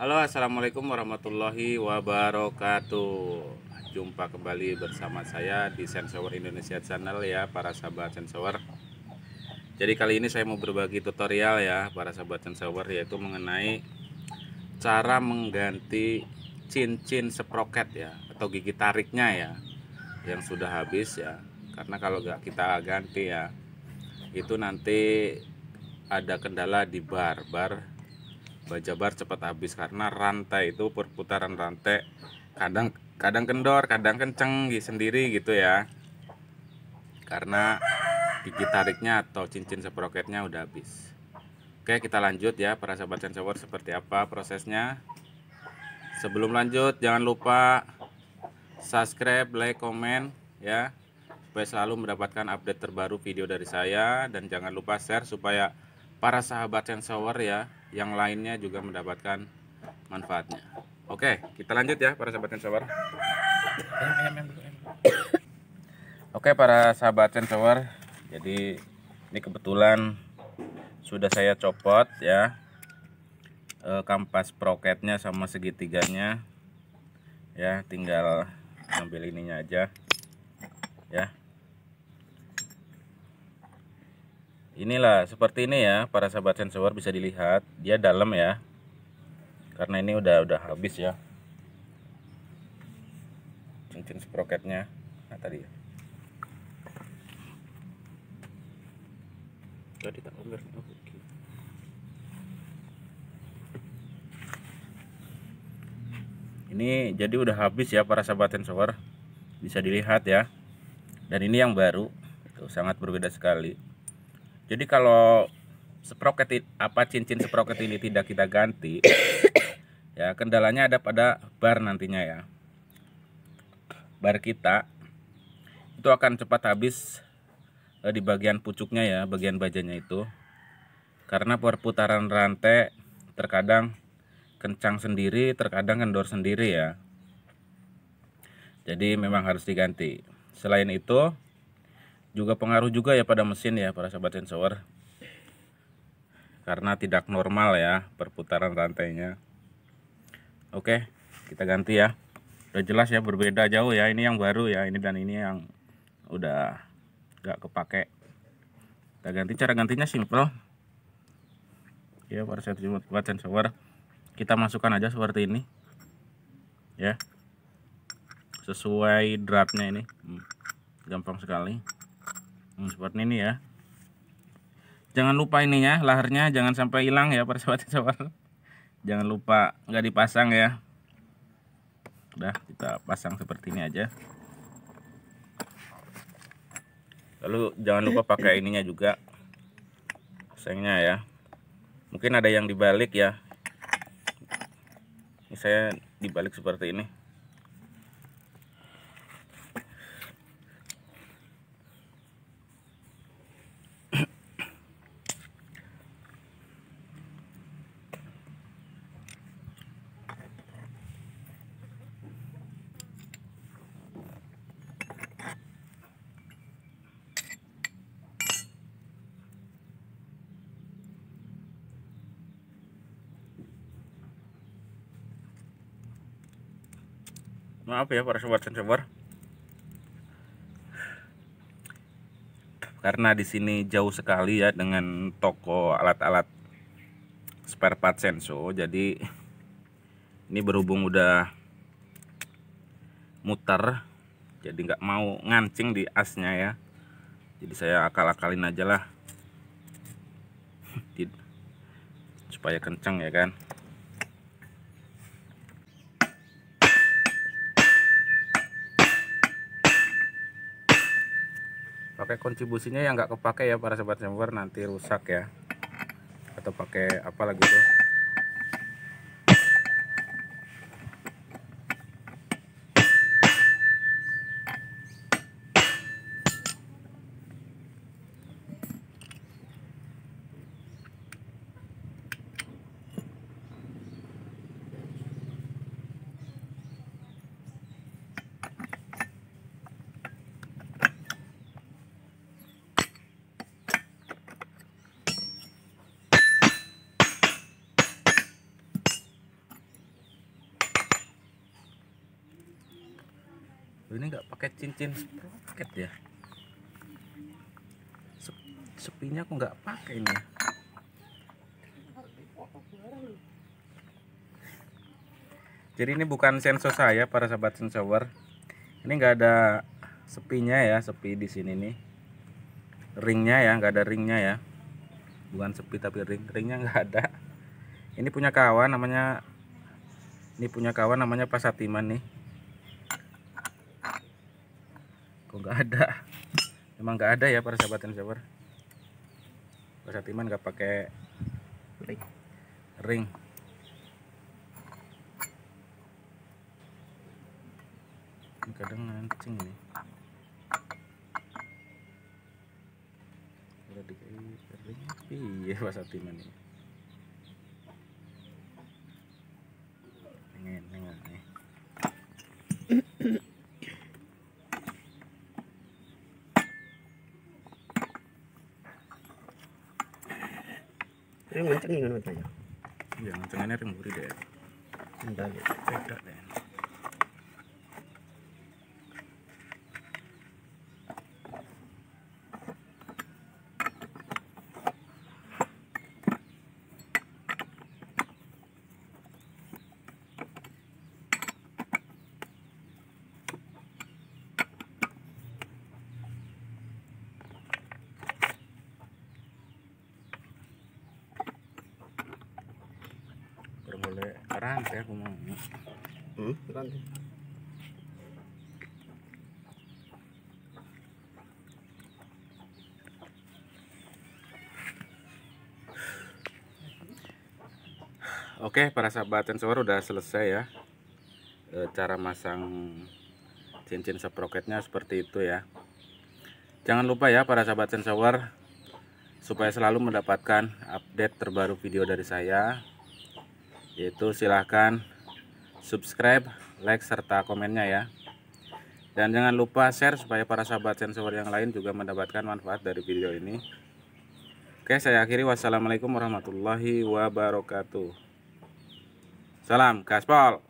Halo assalamualaikum warahmatullahi wabarakatuh Jumpa kembali bersama saya di Sensower Indonesia Channel ya para sahabat sensower Jadi kali ini saya mau berbagi tutorial ya para sahabat sensower yaitu mengenai Cara mengganti cincin seproket ya atau gigi tariknya ya Yang sudah habis ya karena kalau nggak kita ganti ya itu nanti ada kendala di bar bar Jabar cepat habis karena rantai itu perputaran rantai kadang kadang kendor, kadang kenceng sendiri gitu ya. Karena gigi tariknya atau cincin seproketnya udah habis. Oke, kita lanjut ya para sahabat sensor seperti apa prosesnya. Sebelum lanjut, jangan lupa subscribe, like, comment ya supaya selalu mendapatkan update terbaru video dari saya dan jangan lupa share supaya para sahabat sensor ya yang lainnya juga mendapatkan manfaatnya oke kita lanjut ya para sahabat sensor oke para sahabat sensor jadi ini kebetulan sudah saya copot ya eh, kampas proketnya sama segitiganya ya tinggal ambil ininya aja ya inilah seperti ini ya para sahabat sensor bisa dilihat dia dalam ya karena ini udah udah habis ya cincin sproketnya nah tadi ya tadi tak ini jadi udah habis ya para sahabat sensor bisa dilihat ya dan ini yang baru itu sangat berbeda sekali jadi kalau sprocket apa cincin sprocket ini tidak kita ganti, ya kendalanya ada pada bar nantinya ya. Bar kita itu akan cepat habis eh, di bagian pucuknya ya, bagian bajanya itu. Karena perputaran rantai terkadang kencang sendiri, terkadang kendor sendiri ya. Jadi memang harus diganti. Selain itu, juga pengaruh juga ya pada mesin ya para sahabat sensor karena tidak normal ya perputaran rantainya oke kita ganti ya udah jelas ya berbeda jauh ya ini yang baru ya ini dan ini yang udah gak kepake kita ganti cara gantinya simple ya para sahabat sensor kita masukkan aja seperti ini ya sesuai dratnya ini hmm, gampang sekali hmm, seperti ini ya jangan lupa ini ya laharnya jangan sampai hilang ya para sahabat sahabat jangan lupa nggak dipasang ya udah kita pasang seperti ini aja lalu jangan lupa pakai ininya juga sengnya ya mungkin ada yang dibalik ya ini saya dibalik seperti ini maaf ya para sobat sensor karena di sini jauh sekali ya dengan toko alat-alat spare part senso jadi ini berhubung udah muter jadi nggak mau ngancing di asnya ya jadi saya akal-akalin aja lah supaya kenceng ya kan pakai kontribusinya yang nggak kepake ya para sobat semper nanti rusak ya atau pakai apa lagi tuh ini nggak pakai cincin sprocket ya Sep sepinya aku nggak pakai ini jadi ini bukan senso saya para sahabat sensor ini nggak ada sepinya ya sepi di sini nih ringnya ya nggak ada ringnya ya bukan sepi tapi ring ringnya nggak ada ini punya kawan namanya ini punya kawan namanya Pak Satiman nih kok nggak ada emang nggak ada ya para sahabat sahabat para satiman nggak pakai ring ring ini kadang ngancing nih udah dikasih ring iya Pak satiman ini Ini menteng ini menteng. Iya, mentengane remuri deh. ya, beda deh. rantai aku mau hmm, Oke, para sahabat sensor udah selesai ya. E, cara masang cincin seproketnya seperti itu ya. Jangan lupa ya para sahabat sensor supaya selalu mendapatkan update terbaru video dari saya yaitu silahkan subscribe, like, serta komennya ya. Dan jangan lupa share supaya para sahabat sensor yang lain juga mendapatkan manfaat dari video ini. Oke, saya akhiri. Wassalamualaikum warahmatullahi wabarakatuh. Salam Gaspol.